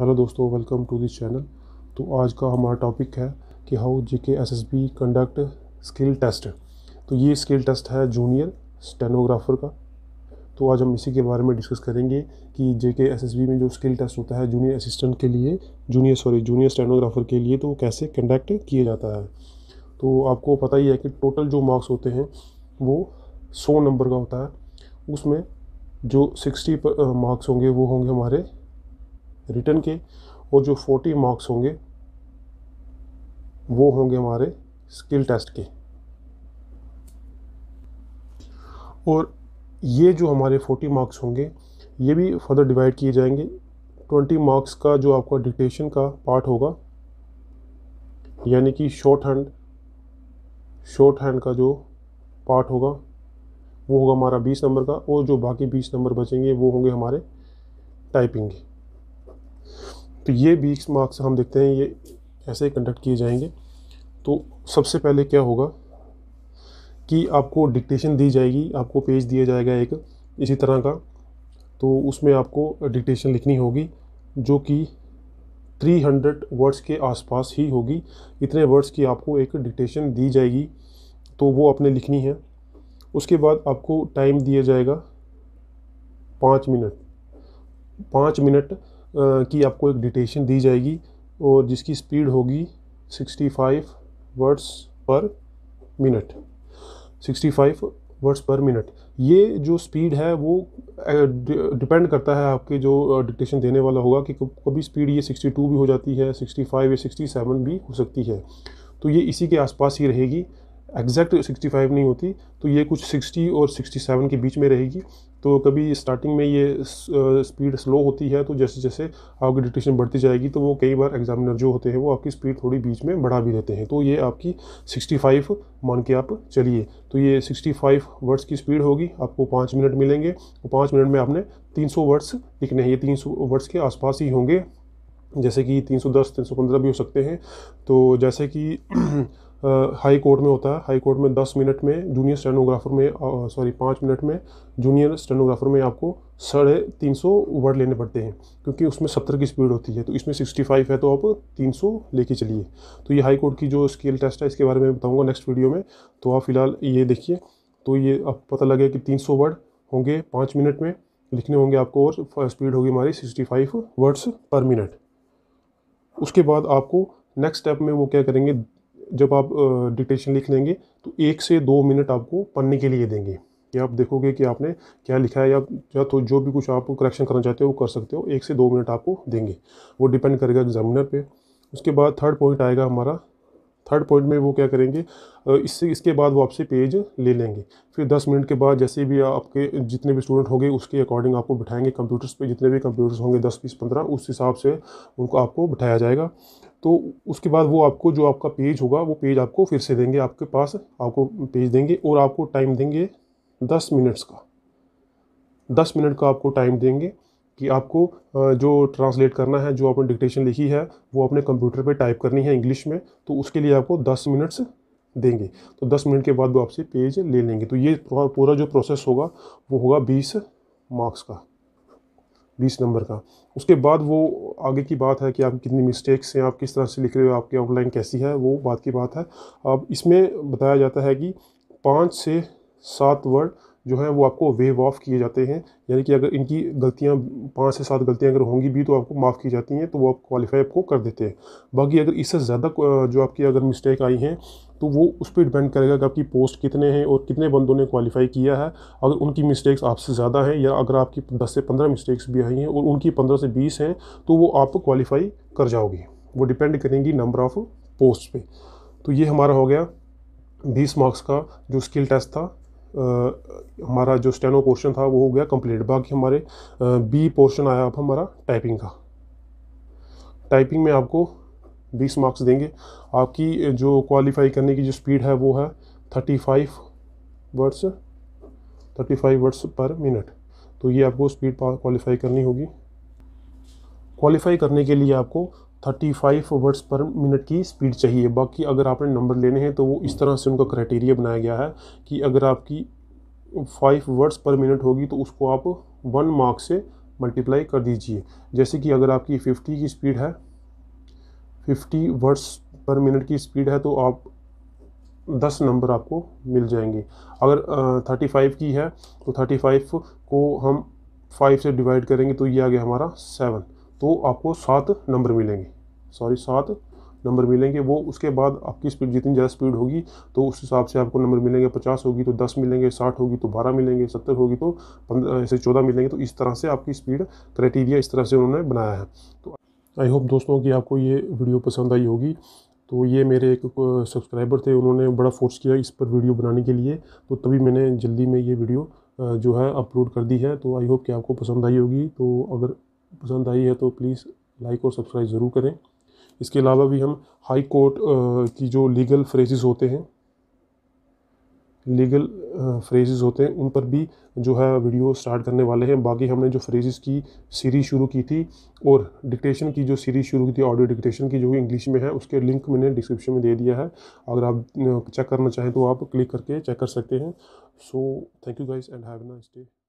hello दोस्तों welcome to this channel तो आज का हमारा टॉपिक है कि हाउ जीके के S S B conduct skill test तो ये स्किल टेस्ट है जूनियर स्टेनोग्राफर का तो आज हम इसी के बारे में डिस्कस करेंगे कि जे के एस एस बी में जो स्किल टेस्ट होता है जूनियर असिस्टेंट के लिए जूनियर सॉरी जूनियर स्टेनोग्राफर के लिए तो वो कैसे कंडक्ट किया जाता है तो आपको पता ही है कि टोटल जो मार्क्स होते हैं वो सौ नंबर का होता है उसमें जो सिक्सटी मार्क्स uh, होंगे वो होंगे हमारे रिटर्न के और जो फोर्टी मार्क्स होंगे वो होंगे हमारे स्किल टेस्ट के और ये जो हमारे फोर्टी मार्क्स होंगे ये भी फर्दर डिवाइड किए जाएंगे ट्वेंटी मार्क्स का जो आपका डिक्टेशन का पार्ट होगा यानी कि शॉर्ट हैंड शॉर्ट हैंड का जो पार्ट होगा वो होगा हमारा बीस नंबर का और जो बाकी बीस नंबर बचेंगे वो होंगे हमारे टाइपिंग के तो ये बीस मार्क्स हम देखते हैं ये ऐसे कंडक्ट किए जाएंगे तो सबसे पहले क्या होगा कि आपको डिक्टेशन दी जाएगी आपको पेज दिया जाएगा एक इसी तरह का तो उसमें आपको डिक्टेशन लिखनी होगी जो कि 300 वर्ड्स के आसपास ही होगी इतने वर्ड्स की आपको एक डिक्टेशन दी जाएगी तो वो आपने लिखनी है उसके बाद आपको टाइम दिया जाएगा पाँच मिनट पाँच मिनट की आपको एक डिटेशन दी जाएगी और जिसकी स्पीड होगी 65 words per minute 65 words per minute ये जो स्पीड है वो डिपेंड करता है आपके जो डिटेशन देने वाला होगा कि कभी स्पीड ये 62 भी हो जाती है 65 या 67 भी हो सकती है तो ये इसी के आसपास ही रहेगी एग्जैक्ट 65 नहीं होती तो ये कुछ 60 और 67 के बीच में रहेगी तो कभी स्टार्टिंग में ये स्पीड स्लो होती है तो जैसे जैसे आपकी डिटेक्शन बढ़ती जाएगी तो वो कई बार एग्जामिनर जो होते हैं वो आपकी स्पीड थोड़ी बीच में बढ़ा भी देते हैं तो ये आपकी 65 मान के आप चलिए तो ये 65 वर्ड्स की स्पीड होगी आपको पाँच मिनट मिलेंगे और तो पाँच मिनट में आपने सौ वर्ड्स लिखने हैं ये सौ वर्ड्स के आसपास ही होंगे जैसे कि सौ पंद्रह भी हो सकते हैं तो जैसे कि हाई कोर्ट में होता है हाई कोर्ट में दस मिनट में जूनियर स्टेनोग्राफर में सॉरी पाँच मिनट में जूनियर स्टेनोग्राफर में आपको साढ़े तीन सौ वर्ड लेने पड़ते हैं क्योंकि उसमें सत्तर की स्पीड होती है तो इसमें सिक्सटी फाइव है तो आप तीन सौ लेके चलिए तो ये हाई कोर्ट की जो स्केल टेस्ट है इसके बारे में बताऊँगा नेक्स्ट वीडियो में तो आप फिलहाल ये देखिए तो ये आप पता लगे कि तीन सौ वर्ड होंगे पाँच मिनट में लिखने होंगे आपको और स्पीड होगी हमारी sixty five words per minute उसके बाद आपको नेक्स्ट स्टेप में वो क्या करेंगे जब आप डिक्टेशन लिख लेंगे तो एक से दो मिनट आपको पढ़ने के लिए देंगे कि आप देखोगे कि आपने क्या लिखा है या या तो जो भी कुछ आप करेक्शन करना चाहते हो वो कर सकते हो एक से दो मिनट आपको देंगे वो डिपेंड करेगा एग्जामिनर पे उसके बाद थर्ड पॉइंट आएगा हमारा थर्ड पॉइंट में वो क्या करेंगे इससे इसके बाद वो आपसे पेज ले लेंगे फिर दस मिनट के बाद जैसे भी आपके जितने भी स्टूडेंट होंगे उसके अकॉर्डिंग आपको बिठाएंगे कंप्यूटर्स पे जितने भी कंप्यूटर्स होंगे दस बीस पंद्रह उस हिसाब से उनको आपको बिठाया जाएगा तो उसके बाद वो आपको जो आपका पेज होगा वो पेज आपको फिर से देंगे आपके पास आपको पेज देंगे और आपको टाइम देंगे दस मिनट्स का दस मिनट का आपको टाइम देंगे कि आपको जो ट्रांसलेट करना है जो आपने डिक्टेशन लिखी है वो अपने कंप्यूटर पे टाइप करनी है इंग्लिश में तो उसके लिए आपको दस मिनट्स देंगे तो दस मिनट के बाद वो आपसे पेज ले लेंगे तो ये पूरा जो प्रोसेस होगा वो होगा बीस मार्क्स का बीस नंबर का उसके बाद वो आगे की बात है कि आप कितनी मिस्टेक्स हैं आप किस तरह से लिख रहे हो आपकी आउटलाइन कैसी है वो बात की बात है अब इसमें बताया जाता है कि पाँच से सात वर्ड जो है वो आपको वेव ऑफ़ किए जाते हैं यानी कि अगर इनकी गलतियाँ पाँच से सात गलतियाँ अगर होंगी भी तो आपको माफ़ की जाती हैं तो वो आप क्वालिफाई आपको कर देते हैं बाकी अगर इससे ज़्यादा जो आपकी अगर मिस्टेक आई हैं तो वो उस पर डिपेंड करेगा कि आपकी पोस्ट कितने हैं और कितने बंदों ने क्वालिफाई किया है अगर उनकी मिस्टेक्स आपसे ज़्यादा हैं या अगर आपकी दस से पंद्रह मिस्टेक्स भी आई हैं और उनकी पंद्रह से बीस हैं तो वो आप क्वालिफाई कर जाओगे वो डिपेंड करेंगी नंबर ऑफ़ पोस्ट पे तो ये हमारा हो गया बीस मार्क्स का जो स्किल टेस्ट था हमारा जो स्टेनो पोर्शन था वो हो गया कंप्लीट बाकी हमारे बी पोर्शन आया आप हमारा टाइपिंग का टाइपिंग में आपको 20 मार्क्स देंगे आपकी जो क्वालिफाई करने की जो स्पीड है वो है 35 वर्ड्स 35 वर्ड्स पर मिनट तो ये आपको स्पीड क्वालिफाई करनी होगी क्वालिफाई करने के लिए आपको thirty five words per minute की स्पीड चाहिए बाकी अगर आपने नंबर लेने हैं तो वो इस तरह से उनका क्राइटेरिया बनाया गया है कि अगर आपकी फाइव वर्ड्स पर मिनट होगी तो उसको आप वन मार्क से मल्टीप्लाई कर दीजिए जैसे कि अगर आपकी फिफ्टी की स्पीड है फिफ्टी वर्ड्स पर मिनट की स्पीड है तो आप दस नंबर आपको मिल जाएंगे अगर थर्टी फाइव की है तो थर्टी फाइव को हम फाइव से डिवाइड करेंगे तो ये आ गया हमारा सेवन तो आपको सात नंबर मिलेंगे सॉरी सात नंबर मिलेंगे वो उसके बाद आपकी स्पीड जितनी ज़्यादा स्पीड होगी तो उस हिसाब से आपको नंबर मिलेंगे पचास होगी तो दस मिलेंगे साठ होगी तो बारह मिलेंगे सत्तर होगी तो पंद्रह ऐसे चौदह मिलेंगे तो इस तरह से आपकी स्पीड क्राइटेरिया इस तरह से उन्होंने बनाया है तो आई होप दोस्तों कि आपको ये वीडियो पसंद आई होगी तो ये मेरे एक सब्सक्राइबर थे उन्होंने बड़ा फोर्स किया इस पर वीडियो बनाने के लिए तो तभी मैंने जल्दी में ये वीडियो जो है अपलोड कर दी है तो आई होप कि आपको पसंद आई होगी तो अगर पसंद आई है तो प्लीज़ लाइक और सब्सक्राइब ज़रूर करें इसके अलावा भी हम हाई कोर्ट की जो लीगल फ्रेजेस होते हैं लीगल फ्रेजेस होते हैं उन पर भी जो है वीडियो स्टार्ट करने वाले हैं बाकी हमने जो फ्रेजेस की सीरीज़ शुरू की थी और डिक्टेशन की जो सीरीज़ शुरू की थी ऑडियो डिक्टेशन की जो इंग्लिश में है उसके लिंक मैंने डिस्क्रिप्शन में दे दिया है अगर आप चेक करना चाहें तो आप क्लिक करके चेक कर सकते हैं so thank you guys and have nice day